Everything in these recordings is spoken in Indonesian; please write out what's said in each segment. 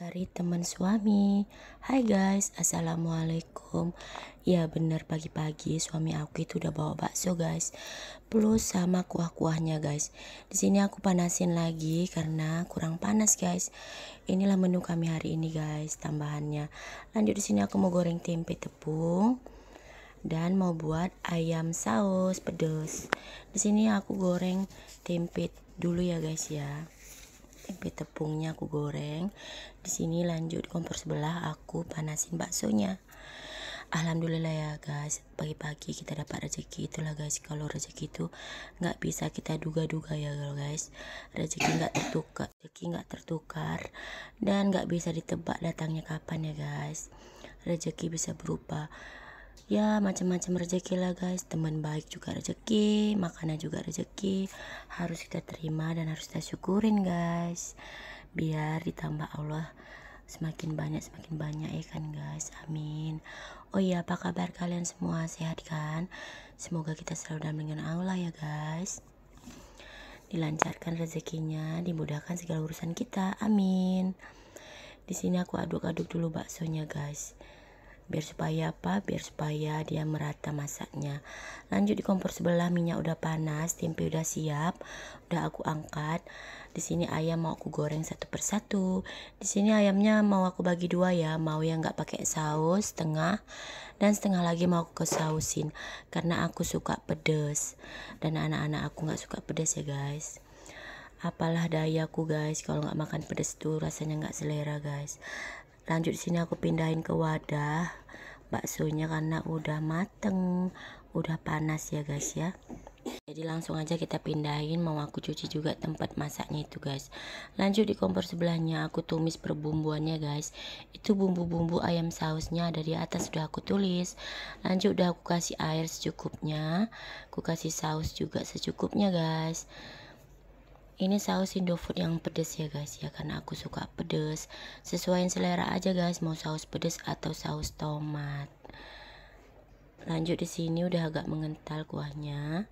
dari teman suami Hai guys assalamualaikum ya bener pagi-pagi suami aku itu udah bawa bakso guys plus sama kuah-kuahnya guys di sini aku panasin lagi karena kurang panas guys inilah menu kami hari ini guys tambahannya lanjut di sini aku mau goreng tempe tepung dan mau buat ayam saus pedas di sini aku goreng tempe dulu ya guys ya tempe tepungnya aku goreng di sini lanjut kompor sebelah aku panasin baksonya Alhamdulillah ya guys pagi-pagi kita dapat rezeki itulah guys kalau rezeki itu nggak bisa kita duga-duga ya guys rezeki nggak tertukar rezeki nggak tertukar dan nggak bisa ditebak datangnya kapan ya guys rezeki bisa berupa ya macam-macam rezeki lah guys teman baik juga rezeki makanan juga rezeki harus kita terima dan harus kita syukurin guys biar ditambah Allah semakin banyak semakin banyak ya kan guys amin oh iya apa kabar kalian semua sehat kan semoga kita selalu dalam lindungan Allah ya guys dilancarkan rezekinya dimudahkan segala urusan kita amin di sini aku aduk-aduk dulu baksonya guys biar supaya apa biar supaya dia merata masaknya lanjut di kompor sebelah minyak udah panas tempe udah siap udah aku angkat di sini ayam mau aku goreng satu persatu di sini ayamnya mau aku bagi dua ya mau yang nggak pakai saus setengah dan setengah lagi mau aku kesausin karena aku suka pedes dan anak-anak aku nggak suka pedes ya guys apalah daya aku guys kalau nggak makan pedes tuh rasanya nggak selera guys lanjut sini aku pindahin ke wadah baksonya karena udah mateng udah panas ya guys ya jadi langsung aja kita pindahin mau aku cuci juga tempat masaknya itu guys lanjut di kompor sebelahnya aku tumis perbumbuannya guys itu bumbu-bumbu ayam sausnya ada di atas sudah aku tulis lanjut udah aku kasih air secukupnya aku kasih saus juga secukupnya guys ini saus Indofood yang pedes ya guys ya karena aku suka pedes sesuaiin selera aja guys mau saus pedes atau saus tomat lanjut di sini udah agak mengental kuahnya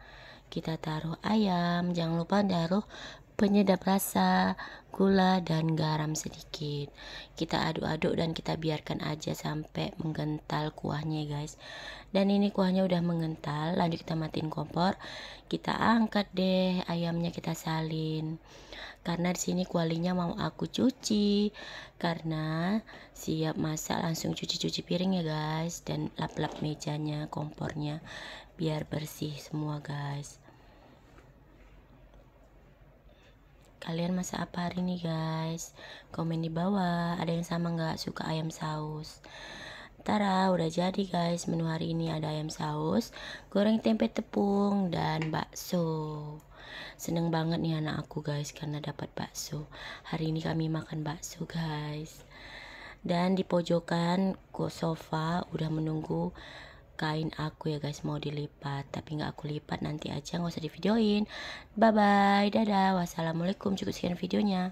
kita taruh ayam jangan lupa taruh penyedap rasa, gula dan garam sedikit. Kita aduk-aduk dan kita biarkan aja sampai mengental kuahnya, ya guys. Dan ini kuahnya udah mengental, lanjut kita matiin kompor. Kita angkat deh ayamnya kita salin. Karena di sini kualinya mau aku cuci karena siap masak langsung cuci-cuci piring ya, guys dan lap-lap mejanya, kompornya biar bersih semua, guys. Kalian masak apa hari ini guys? Komen di bawah, ada yang sama nggak suka ayam saus? Tara, udah jadi guys menu hari ini ada ayam saus, goreng tempe tepung, dan bakso Seneng banget nih anak aku guys karena dapat bakso Hari ini kami makan bakso guys Dan di pojokan sofa udah menunggu kain aku ya guys mau dilipat tapi nggak aku lipat nanti aja nggak usah divideoin bye bye dadah wassalamualaikum cukup sekian videonya